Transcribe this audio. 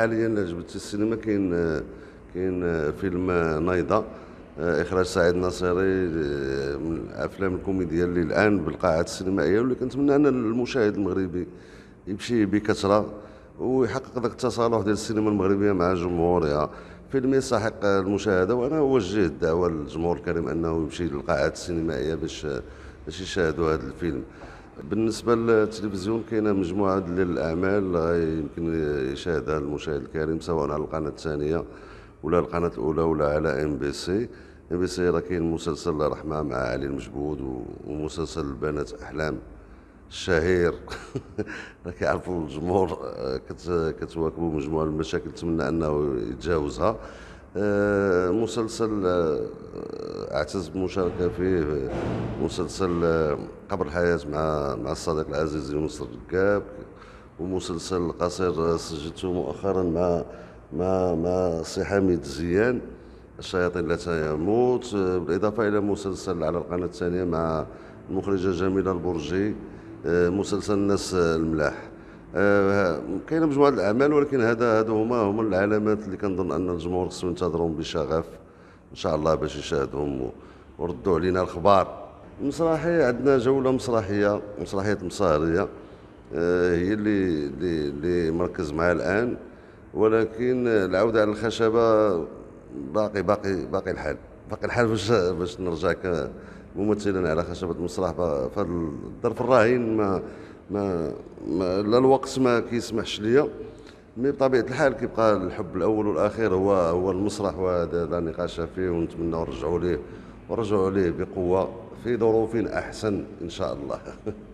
حاليا جبت السينما كاين كاين فيلم نايضه آه، اخراج سعيد ناصري آه، من الافلام الكوميديا اللي الان بالقاعات السينمائيه واللي كنتمنى ان المشاهد المغربي يمشي بكثره ويحقق ذاك التصالح ديال السينما المغربيه مع جمهورها فيلم يستحق المشاهده وانا اوجه الدعوه للجمهور الكريم انه يمشي للقاعات السينمائيه باش آه، باش يشاهدوا هذا الفيلم بالنسبه للتلفزيون كاينه مجموعه ديال الاعمال يمكن يشاهدها المشاهد الكريم سواء على القناه الثانيه ولا القناه الاولى ولا على ام بي سي ام بي سي راه كاين مسلسل رحمه مع علي المجبود ومسلسل البنات احلام الشهير راه كيعرفوا الجمهور آه، كتواكبوا مجموعه من المشاكل نتمنى انه يتجاوزها آه، مسلسل آه، اعتز بمشاركة في مسلسل قبر الحياه مع مع الصديق العزيز يونس الركاب ومسلسل قصير سجلته مؤخرا مع مع مع سي حميد الزيان الشياطين لا تموت بالاضافه الى مسلسل على القناه الثانيه مع المخرجه جميله البرجي آه، مسلسل الناس الملاح آه، كاينه مجموعه الاعمال ولكن هذا هذا هما هما العلامات اللي كنظن ان الجمهور خصو ينتظرهم بشغف ان شاء الله باش يشاهدهم وردوا علينا الاخبار المسرحيه عندنا جوله مسرحيه مسرحيه مصاريه آه، هي اللي اللي مركز معها الان ولكن العوده على الخشبه باقي باقي باقي الحال باقي الحال باش باش نرجع كممثلا على خشبه المسرح في هذا الظرف الراهن ما, ما لا الوقت ما كيسمحش ليا مي بطبيعه الحال كيبقى الحب الاول والاخير هو هو المسرح وهذا لا نقاش فيه ونتمنى نرجعوا ليه ونرجعوا ليه بقوه في ظروف احسن ان شاء الله